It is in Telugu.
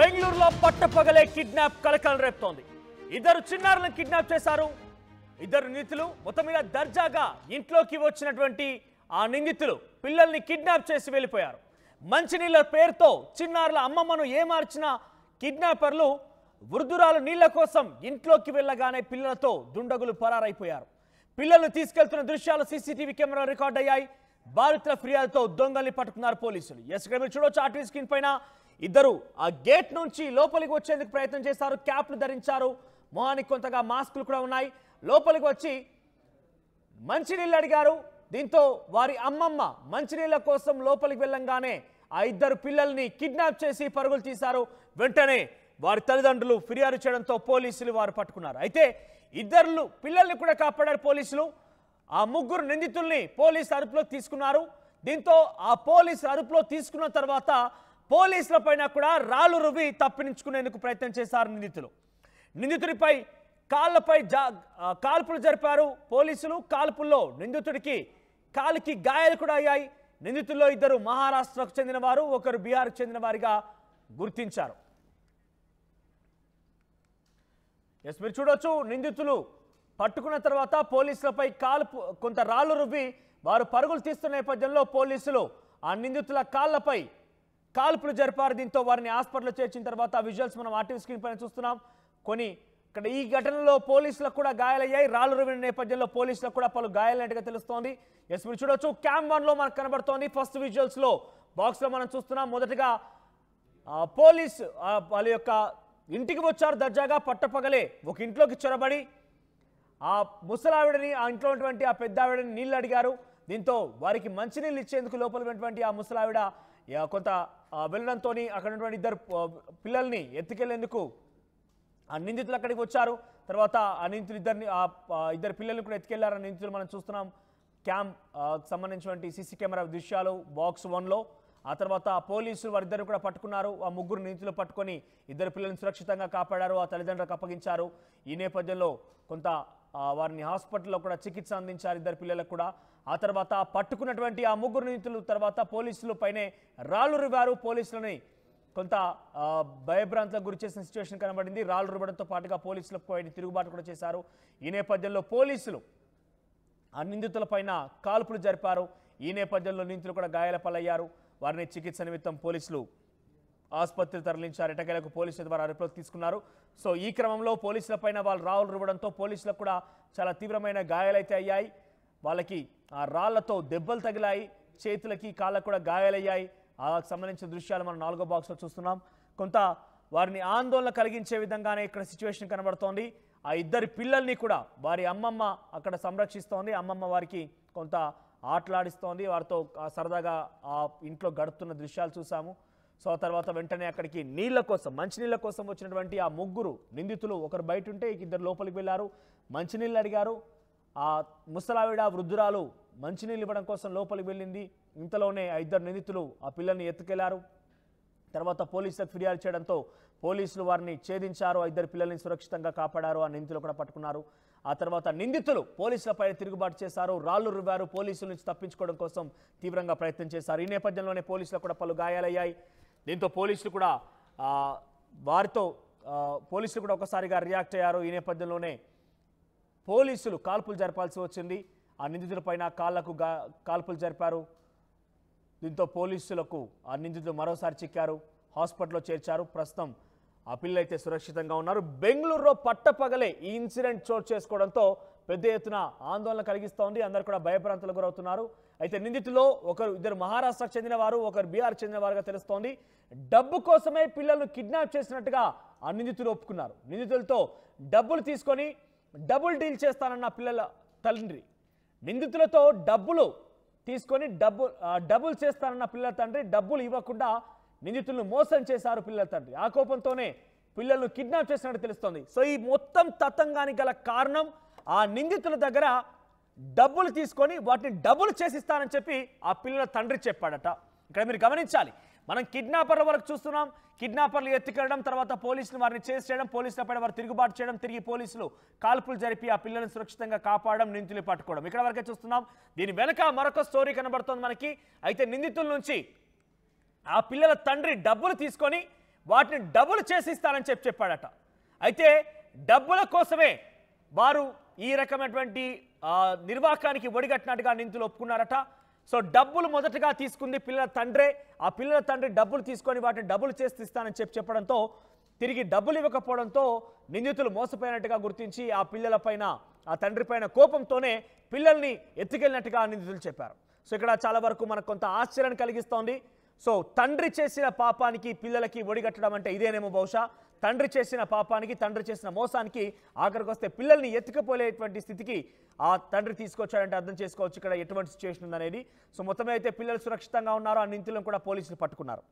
బెంగళూరులో పట్టపగలే కిడ్నాప్ కలకలం రేపుతోంది ఇద్దరు చిన్నారులను కిడ్నాప్ చేశారు ఇద్దరు నిందితులు మొత్తం మీద దర్జాగా ఇంట్లోకి వచ్చినటువంటి ఆ నిందితులు పిల్లల్ని కిడ్నాప్ చేసి వెళ్ళిపోయారు మంచినీళ్ళ పేరుతో చిన్నారుల అమ్మమ్మను ఏమార్చిన కిడ్నాపర్లు వృద్ధురాలు నీళ్ల కోసం ఇంట్లోకి వెళ్ళగానే పిల్లలతో దుండగులు పరారైపోయారు పిల్లలు తీసుకెళ్తున్న దృశ్యాలు సీసీటీవీ కెమెరా రికార్డ్ అయ్యాయి బాధితుల ఫిర్యాదుతో దొంగల్ని పట్టుకున్నారు పోలీసులు ఎస్ ఇక్కడ మీరు చూడొచ్చు ఆర్టీ స్క్రీన్ పైన ఇద్దరు ఆ గేట్ నుంచి లోపలికి వచ్చేందుకు ప్రయత్నం చేశారు క్యాప్లు ధరించారు మొహానికి కొంతగా మాస్కులు కూడా ఉన్నాయి లోపలికి వచ్చి మంచినీళ్ళు అడిగారు దీంతో వారి అమ్మమ్మ మంచినీళ్ళ కోసం లోపలికి వెళ్ళంగానే ఆ ఇద్దరు పిల్లల్ని కిడ్నాప్ చేసి పరుగులు తీశారు వెంటనే వారి తల్లిదండ్రులు ఫిర్యాదు చేయడంతో పోలీసులు వారు పట్టుకున్నారు అయితే ఇద్దరు పిల్లల్ని కూడా కాపాడారు పోలీసులు ఆ ముగ్గురు నిందితుల్ని పోలీసు అదుపులోకి తీసుకున్నారు దీంతో ఆ పోలీసు అదుపులో తీసుకున్న తర్వాత పోలీసుల పైన కూడా రాళ్ళు రువి తప్పించుకునేందుకు ప్రయత్నం చేశారు నిందితులు నిందితుడిపై కాళ్ళపై కాల్పులు జరిపారు పోలీసులు కాల్పుల్లో నిందితుడికి కాలికి గాయాలు కూడా అయ్యాయి నిందితుల్లో ఇద్దరు మహారాష్ట్రకు చెందినవారు ఒకరు బీహార్కు చెందిన వారిగా గుర్తించారు ఎస్ మీరు చూడొచ్చు నిందితులు పట్టుకున్న తర్వాత పోలీసులపై కాల్పు కొంత రాళ్ళు రుబ్బి వారు పరుగులు తీస్తున్న నేపథ్యంలో పోలీసులు ఆ నిందితుల కాళ్ళపై కాల్పులు జరిపారు దీంతో వారిని హాస్పిటల్లో చేర్చిన తర్వాత విజువల్స్ మనం ఆర్టీవీ స్క్రీన్ పైన చూస్తున్నాం కొన్ని ఇక్కడ ఈ ఘటనలో పోలీసులకు కూడా గాయాలయ్యాయి రాళ్ళు రవిన నేపథ్యంలో పోలీసులకు కూడా పలు గాయాలైనట్టుగా తెలుస్తోంది ఎస్ మీరు చూడొచ్చు క్యామ్ వన్లో మనకు కనబడుతోంది ఫస్ట్ విజువల్స్లో బాక్స్లో మనం చూస్తున్నాం మొదటగా పోలీస్ వాళ్ళ యొక్క ఇంటికి వచ్చారు దర్జాగా పట్టపగలే ఒక ఇంట్లోకి చొరబడి ఆ ముసలావిడని ఆ ఇంట్లో ఉన్నటువంటి ఆ పెద్ద ఆవిడని నీళ్ళు అడిగారు దీంతో వారికి మంచినీళ్ళు ఇచ్చేందుకు లోపల ఉన్నటువంటి ఆ ముసలావిడ కొంత వెళ్ళడంతో అక్కడ ఉన్నటువంటి ఇద్దరు పిల్లల్ని ఎత్తుకెళ్లేందుకు ఆ నిందితులు అక్కడికి వచ్చారు తర్వాత ఆ నిందితులు ఇద్దరిని ఆ ఇద్దరు పిల్లల్ని కూడా ఎత్తుకెళ్లారు ఆ నిందితులు మనం చూస్తున్నాం క్యాంప్ సంబంధించినటువంటి సీసీ కెమెరా దృశ్యాలు బాక్స్ వన్లో ఆ తర్వాత పోలీసులు వారిద్దరు కూడా పట్టుకున్నారు ఆ ముగ్గురు నిందితులు పట్టుకొని ఇద్దరు పిల్లల్ని సురక్షితంగా కాపాడారు ఆ తల్లిదండ్రులకు అప్పగించారు ఈ నేపథ్యంలో కొంత వారిని హాస్పిటల్లో కూడా చికిత్స అందించారు ఇద్దరు పిల్లలకు కూడా ఆ తర్వాత పట్టుకున్నటువంటి ఆ ముగ్గురు నిందితులు తర్వాత పోలీసులు పైనే రాళ్ళు రుగారు పోలీసులని కొంత భయభ్రాంతులకు గురి చేసిన సిచ్యువేషన్ కనబడింది రాళ్ళు రువ్వడంతో పాటుగా పోలీసులకు పోయి తిరుగుబాటు కూడా చేశారు ఈ నేపథ్యంలో పోలీసులు ఆ నిందితులపైన కాల్పులు జరిపారు ఈ నేపథ్యంలో నిందితులు కూడా గాయాల పాలయ్యారు వారిని చికిత్స నిమిత్తం పోలీసులు ఆసుపత్రి తరలించారు ఎటకేలకు పోలీసుల ద్వారా అదుపులోకి తీసుకున్నారు సో ఈ క్రమంలో పోలీసులపైన వాళ్ళు రావులు రువ్వడంతో పోలీసులకు కూడా చాలా తీవ్రమైన గాయాలైతే అయ్యాయి వాళ్ళకి ఆ రాళ్లతో దెబ్బలు తగిలాయి చేతులకి కాళ్ళకు కూడా గాయాలయ్యాయి ఆ సంబంధించిన దృశ్యాలు మనం నాలుగో బాక్స్లో చూస్తున్నాం కొంత వారిని ఆందోళన కలిగించే విధంగానే ఇక్కడ సిచ్యువేషన్ కనబడుతోంది ఆ ఇద్దరి పిల్లల్ని కూడా వారి అమ్మమ్మ అక్కడ సంరక్షిస్తోంది అమ్మమ్మ వారికి కొంత ఆటలాడిస్తోంది వారితో సరదాగా ఆ ఇంట్లో గడుపుతున్న దృశ్యాలు చూసాము సో తర్వాత వెంటనే అక్కడికి నీళ్ల కోసం మంచినీళ్ళ కోసం వచ్చినటువంటి ఆ ముగ్గురు నిందితులు ఒకరు బయట ఉంటే ఇద్దరు లోపలికి వెళ్ళారు మంచినీళ్ళు అడిగారు ఆ ముసలావిడ వృద్ధురాలు మంచినీళ్ళు ఇవ్వడం కోసం లోపలికి వెళ్ళింది ఇంతలోనే ఆ ఇద్దరు నిందితులు ఆ పిల్లల్ని ఎత్తుకెళ్లారు తర్వాత పోలీసులకు ఫిర్యాదు చేయడంతో పోలీసులు వారిని ఛేదించారు ఆ ఇద్దరు పిల్లల్ని సురక్షితంగా కాపాడారు ఆ నిందితులు కూడా పట్టుకున్నారు ఆ తర్వాత నిందితులు పోలీసులపై తిరుగుబాటు చేశారు రాళ్లు రువ్వారు పోలీసుల నుంచి తప్పించుకోవడం కోసం తీవ్రంగా ప్రయత్నం చేశారు ఈ నేపథ్యంలోనే పోలీసులకు కూడా పలు గాయాలయ్యాయి దీంతో పోలీసులు కూడా వారితో పోలీసులు కూడా ఒకసారిగా రియాక్ట్ అయ్యారు ఈ నేపథ్యంలోనే పోలీసులు కాల్పులు జరపాల్సి వచ్చింది ఆ నిందితులపైన కాళ్లకు కాల్పులు జరిపారు దీంతో పోలీసులకు ఆ నిందితులు మరోసారి చిక్కారు హాస్పిటల్లో చేర్చారు ప్రస్తుతం ఆ పిల్లలైతే సురక్షితంగా ఉన్నారు బెంగళూరులో పట్టపగలే ఈ ఇన్సిడెంట్ చోటు చేసుకోవడంతో పెద్ద ఎత్తున ఆందోళన కలిగిస్తోంది అందరు కూడా భయభ్రాంతులు గురవుతున్నారు అయితే నిందితుల్లో ఒకరు ఇద్దరు మహారాష్ట్రకు చెందినవారు ఒకరు బీహార్ చెందినవారుగా తెలుస్తోంది డబ్బు కోసమే పిల్లలను కిడ్నాప్ చేసినట్టుగా ఆ నిందితులు ఒప్పుకున్నారు నిందితులతో డబ్బులు తీసుకొని డబుల్ డీల్ చేస్తానన్న పిల్లల తండ్రి నిందితులతో డబ్బులు తీసుకొని డబ్బు డబ్బులు చేస్తానన్న పిల్లల తండ్రి డబ్బులు ఇవ్వకుండా నిందితులను మోసం చేశారు పిల్లల తండ్రి ఆ కోపంతోనే పిల్లలను కిడ్నాప్ చేసినట్టు తెలుస్తోంది సో ఈ మొత్తం తతంగానికి గల కారణం ఆ నిందితుల దగ్గర డబ్బులు తీసుకొని వాటిని డబ్బులు చేసిస్తానని చెప్పి ఆ పిల్లల తండ్రి చెప్పాడట ఇక్కడ మీరు గమనించాలి మనం కిడ్నాపర్ల వరకు చూస్తున్నాం కిడ్నాపర్లు ఎత్తుకెళ్ళడం తర్వాత పోలీసులు వారిని చేసి చేయడం పోలీసులపై వారు తిరుగుబాటు చేయడం తిరిగి పోలీసులు కాల్పులు జరిపి ఆ పిల్లలను సురక్షితంగా కాపాడడం నిందితులు పట్టుకోవడం ఇక్కడ వరకే చూస్తున్నాం దీని వెనక మరొక స్టోరీ కనబడుతుంది మనకి అయితే నిందితుల నుంచి ఆ పిల్లల తండ్రి డబ్బులు తీసుకొని వాటిని డబ్బులు చేసిస్తానని చెప్పి చెప్పాడట అయితే డబ్బుల కోసమే వారు ఈ రకమైనటువంటి నిర్వాహకానికి ఒడిగట్టినట్టుగా నిందులు ఒప్పుకున్నారట సో డబ్బులు మొదటగా తీసుకుంది పిల్లల తండ్రే ఆ పిల్లల తండ్రి డబ్బులు తీసుకొని వాటిని డబ్బులు చేసి ఇస్తానని చెప్పి చెప్పడంతో తిరిగి డబ్బులు ఇవ్వకపోవడంతో నిందితులు మోసపోయినట్టుగా గుర్తించి ఆ పైన ఆ తండ్రి పైన కోపంతోనే పిల్లల్ని ఎత్తుకెళ్ళినట్టుగా నిందితులు చెప్పారు సో ఇక్కడ చాలా వరకు మనకు కొంత ఆశ్చర్యం కలిగిస్తోంది సో తండ్రి చేసిన పాపానికి పిల్లలకి ఒడిగట్టడం అంటే ఇదేనేమో బహుశా తండ్రి చేసిన పాపానికి తండ్రి చేసిన మోసానికి ఆఖరికి వస్తే పిల్లల్ని ఎత్తుకపోలేటువంటి స్థితికి ఆ తండ్రి తీసుకొచ్చాడంటే అర్థం చేసుకోవచ్చు ఇక్కడ ఎటువంటి సిచ్యువేషన్ ఉందనేది సో మొత్తమే అయితే పిల్లలు సురక్షితంగా ఉన్నారు అన్నింటిలో కూడా పోలీసులు పట్టుకున్నారు